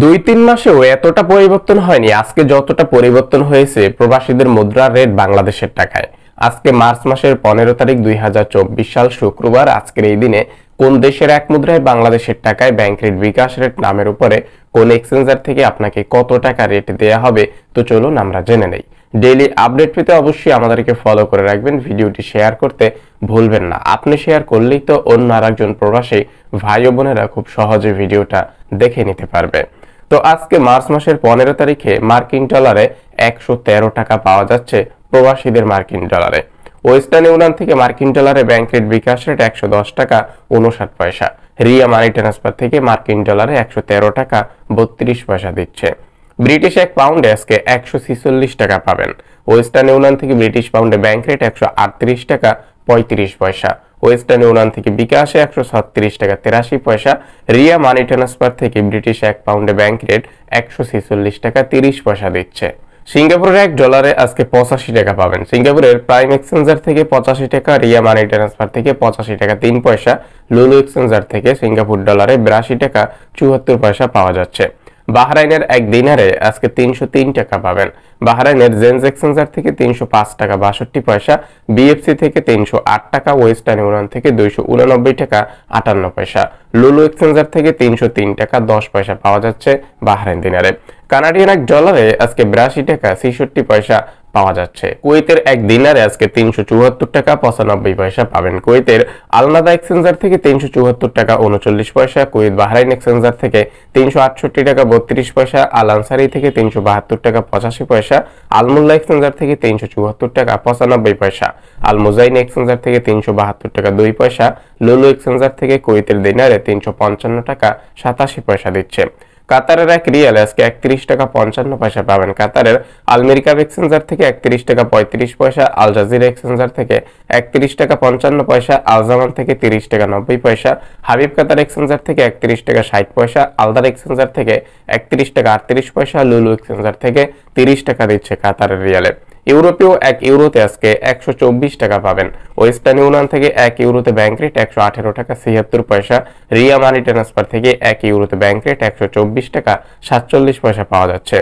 দুই তিন মাসেও এতটা পরিবর্তন হয়নি আজকে যতটা পরিবর্তন হয়েছে প্রবাসীদের মুদ্রার রেট বাংলাদেশের টাকায় আজকে মার্চ মাসের পনেরো তারিখ দুই সাল শুক্রবার আজকের এই দিনে কোন দেশের এক মুদ্রায় বাংলাদেশের টাকায় ব্যাংক রেট বিকাশ রেট নামের উপরে কোন এক্সচেঞ্জার থেকে আপনাকে কত টাকা রেট দেয়া হবে তো চলুন আমরা জেনে নেই ডেইলি আপডেট পেতে অবশ্যই আমাদেরকে ফলো করে রাখবেন ভিডিওটি শেয়ার করতে ভুলবেন না আপনি শেয়ার করলেই তো অন্য আর একজন প্রবাসী ভাই বোনেরা খুব সহজে ভিডিওটা দেখে নিতে পারবে তো আজকে মার্চ মাসের পনেরো তারিখে মার্কিন ডলারে একশো টাকা পাওয়া যাচ্ছে প্রবাসীদের মার্কিন ডলারে ওয়েস্টার্ন ইউনিয়ন থেকে মার্কিন ডলারে ব্যাংক রেট বিকাশ রেট একশো টাকা উনষাট পয়সা রিয়া মানি ট্রান্সফার থেকে মার্কিন ডলারে একশো টাকা বত্রিশ পয়সা দিচ্ছে ব্রিটিশ এক পাউন্ডে আজকে একশো টাকা পাবেন ওয়েস্টার্ন ইউনিয়ন থেকে ব্রিটিশ পাউন্ডে ব্যাংক রেট একশো টাকা পঁয়ত্রিশ পয়সা ওয়েস্টার্ন ইউনিয়ন থেকে বিকাশে একশো ছত্রিশ টাকা তেরাশি পয়সা রিয়া মানি ট্রান্সফার থেকে ব্রিটিশ এক পাউন্ডে ব্যাংক রেট একশো ছেচল্লিশ টাকা তিরিশ পয়সা দিচ্ছে সিঙ্গাপুরের এক ডলারে আজকে পঁচাশি টাকা পাবেন সিঙ্গাপুরের প্রাইম এক্সচেঞ্জার থেকে পঁচাশি টাকা রিয়া মানি ট্রান্সফার থেকে পঁচাশি টাকা তিন পয়সা লুলু এক্সচেঞ্জার থেকে সিঙ্গাপুর ডলারে বিরাশি টাকা চুয়াত্তর পয়সা পাওয়া যাচ্ছে বাহরাইনের এক দিনারে আজকে তিনশো তিন টাকা পাবেন বাহরাইনের জেন্স এক্সেঞ্জার থেকে তিনশো পাঁচ টাকা বাষট্টি পয়সা বিএফসি থেকে তিনশো আট টাকা ওয়েস্টার্ন ইউনিয়ন থেকে দুইশো উনানব্বই টাকা আটান্ন পয়সা লুলু এক্সচেঞ্জার থেকে তিনশো তিন টাকা দশ পয়সা পাওয়া যাচ্ছে বাহরাইন দিনারে কানাডিয়ান এক ডলারে আজকে বিরাশি টাকা ছেষট্টি পয়সা পাওয়া যাচ্ছে কুয়েতের এক দিনারে আজকে তিনশো চুয়াত্তর টাকা পঁচানব্বই পয়সা পাবেন কুয়েতের আলনাদা এক্সচেঞ্জার থেকে তিনশো চুয়াত্তর টাকা উনচল্লিশ পয়সা কুয়েত বাহরাইন এক্সচেঞ্জার থেকে তিনশো আটষট্টি টাকা বত্রিশ পয়সা আল আনসারি থেকে তিনশো বাহাত্তর টাকা পঁচাশি পয়সা আলমুল্লা এক্সচেঞ্জার থেকে তিনশো চুয়াত্তর টাকা পঁচানব্বই পয়সা আল এক্সচেঞ্জার থেকে তিনশো বাহাত্তর টাকা দুই পয়সা লুলু এক্সচেঞ্জার থেকে কুয়েতের দিনারে তিনশো পঞ্চান্ন টাকা সাতাশি পয়সা দিচ্ছে কাতারের এক রিয়াল আজকে একত্রিশ টাকা পঞ্চান্ন পয়সা পাবেন কাতারের আলমেরিকার এক্সচেঞ্জার থেকে একত্রিশ টাকা পঁয়ত্রিশ পয়সা আল জাজির এক্সচেঞ্জার থেকে একত্রিশ টাকা পঞ্চান্ন পয়সা আলজামান থেকে তিরিশ টাকা নব্বই পয়সা হাবিব কাতার এক্সচেঞ্জার থেকে একত্রিশ টাকা ষাট পয়সা আলদার এক্সচেঞ্জার থেকে একত্রিশ টাকা আটত্রিশ পয়সা লুলু এক্সচেঞ্জার থেকে তিরিশ টাকা দিচ্ছে কাতারের রিয়ালের ইউরোপেও এক ইউরোতে আজকে একশো টাকা পাবেন ওয়েস্টার্ন ইউনিয়ন থেকে এক ইউরোতে ব্যাংক রেট একশো টাকা ছিয়াত্তর পয়সা রিয়া মানি ট্রান্সফার থেকে এক ইউরোতে ব্যাংক রেট একশো টাকা সাতচল্লিশ পয়সা পাওয়া যাচ্ছে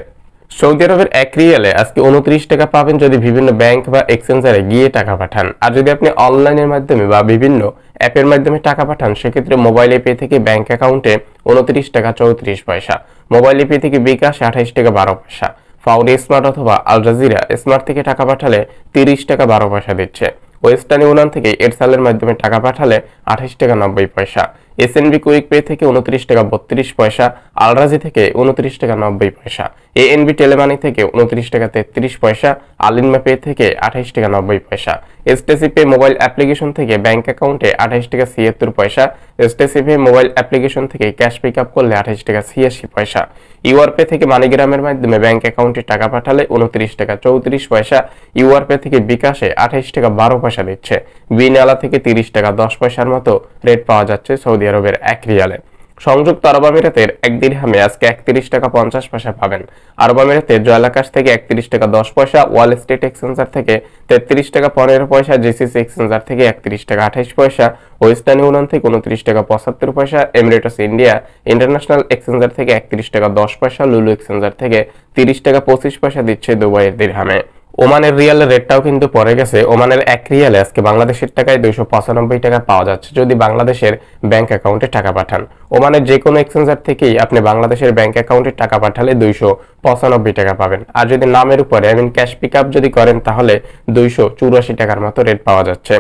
সৌদি আরবের এক রিয়ালে আজকে উনত্রিশ টাকা পাবেন যদি বিভিন্ন ব্যাংক বা এক্সচেঞ্জারে গিয়ে টাকা পাঠান আর যদি আপনি অনলাইনের মাধ্যমে বা বিভিন্ন অ্যাপের মাধ্যমে টাকা পাঠান সেক্ষেত্রে মোবাইল পে থেকে ব্যাংক অ্যাকাউন্টে উনত্রিশ টাকা চৌত্রিশ পয়সা মোবাইল পে থেকে বিকাশ আঠাইশ টাকা বারো পয়সা ফাউরি স্মার্ট অথবা আল জাজিরা স্মার্ট থেকে টাকা পাঠালে তিরিশ টাকা বারো পয়সা দিচ্ছে ওয়েস্টার্ন ইউনিয়ন থেকে এরসালের মাধ্যমে টাকা পাঠালে আঠাশ টাকা নব্বই পয়সা এস এন কুইক পে থেকে উনত্রিশ টাকা বত্রিশ পয়সা আলরাজি থেকে উনত্রিশ টাকা নব্বই পয়সা এ এন বি টেলিমানি থেকে উনত্রিশ টাকা তেত্রিশ পয়সা আলিনমা পে থেকে আঠাইশ টাকা নব্বই পয়সা এসটেসি পে মোবাইল অ্যাপ্লিকেশন থেকে ব্যাঙ্ক অ্যাকাউন্টে আঠাইশ টাকা ছিয়াত্তর পয়সা এসটেসি পে মোবাইল অ্যাপ্লিকেশন থেকে ক্যাশ পিক আপ করলে আঠাইশ টাকা ছিয়াশি পয়সা ইউআর পে থেকে মানিগ্রামের মাধ্যমে ব্যাঙ্ক অ্যাকাউন্টে টাকা পাঠালে উনত্রিশ টাকা চৌত্রিশ পয়সা ইউআর পে থেকে বিকাশে আঠাইশ টাকা বারো পয়সা দিচ্ছে বিনালা থেকে তিরিশ টাকা দশ পয়সার মতো রেট পাওয়া যাচ্ছে সৌদি আরবের এক রিয়ালে সংযুক্ত আরব আমিরাতের এক হামে আজকে একত্রিশ টাকা পঞ্চাশ পয়সা পাবেন আরব আমিরাতে আকাশ থেকে একত্রিশ টাকা দশ পয়সা ওয়াল স্টেট এক্সচেঞ্জার থেকে তেত্রিশ টাকা পনেরো পয়সা জিসিসি এক্সচেঞ্জার থেকে একত্রিশ টাকা আঠাইশ পয়সা ওয়েস্টার্ন ইউনিয়ন থেকে উনত্রিশ টাকা পঁচাত্তর পয়সা এমিরেটস ইন্ডিয়া ইন্টারন্যাশনাল এক্সচেঞ্জার থেকে একত্রিশ টাকা দশ পয়সা লুলু এক্সচেঞ্জার থেকে তিরিশ টাকা পঁচিশ পয়সা দিচ্ছে দুবাইয়ের দিন হামে ওমানের রিয়ালের রেটটাও কিন্তু পড়ে গেছে ওমানের এক রিয়ালে আজকে বাংলাদেশের টাকায় দুইশো পঁচানব্বই টাকা পাওয়া যাচ্ছে যদি বাংলাদেশের ব্যাংক অ্যাকাউন্টে টাকা পাঠান ওমানের যে কোনো এক্সচেঞ্জার থেকেই আপনি বাংলাদেশের ব্যাংক অ্যাকাউন্টে টাকা পাঠালে দুইশো পঁচানব্বই টাকা পাবেন আর যদি নামের উপরে আই মিন ক্যাশ পিক যদি করেন তাহলে দুইশো চুরাশি টাকার মতো রেট পাওয়া যাচ্ছে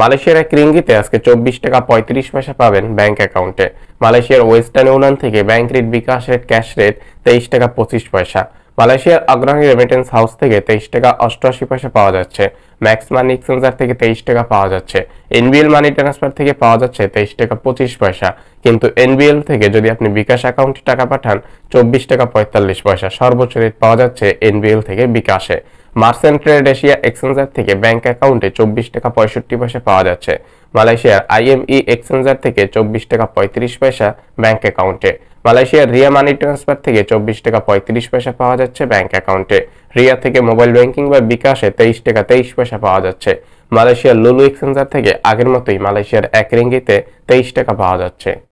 মালয়েশিয়ার এক রিঙ্গিতে আজকে চব্বিশ টাকা পঁয়ত্রিশ পয়সা পাবেন ব্যাংক অ্যাকাউন্টে মালয়েশিয়ার ওয়েস্টার্ন ইউনিয়ন থেকে bank rate bKash rate cash rate তেইশ টাকা পঁচিশ পয়সা মালয়েশিয়ার অগ্রণী রেমিটেন্স হাউস থেকে তেইশ টাকা অষ্টআশি পয়সা পাওয়া যাচ্ছে ম্যাক্স মানি এক্সচেঞ্জার থেকে তেইশ টাকা পাওয়া যাচ্ছে এনবিএল মানি ট্রান্সফার থেকে পাওয়া যাচ্ছে তেইশ টাকা পঁচিশ পয়সা কিন্তু এনবিএল থেকে যদি আপনি বিকাশ অ্যাকাউন্টে টাকা পাঠান চব্বিশ টাকা পঁয়তাল্লিশ পয়সা সর্বোচ্চ রেট পাওয়া যাচ্ছে এনবিএল থেকে বিকাশে মার্সেন্ট ট্রেড এশিয়া এক্সচেঞ্জার থেকে ব্যাংক অ্যাকাউন্টে চব্বিশ টাকা পঁয়ষট্টি পয়সা পাওয়া যাচ্ছে মালয়েশিয়ার আইএমই এক্সচেঞ্জার e থেকে চব্বিশ টাকা পঁয়ত্রিশ পয়সা ব্যাংক অ্যাকাউন্টে মালয়েশিয়ার রিয়া মানি ট্রান্সফার থেকে চব্বিশ টাকা পঁয়ত্রিশ পয়সা পাওয়া যাচ্ছে ব্যাংক অ্যাকাউন্টে রিয়া থেকে মোবাইল ব্যাংকিং বা বিকাশে তেইশ টাকা তেইশ পয়সা পাওয়া যাচ্ছে মালয়েশিয়ার লুলু এক্সচেঞ্জার থেকে আগের মতোই মালয়েশিয়ার এক রেঙ্গিতে তেইশ টাকা পাওয়া যাচ্ছে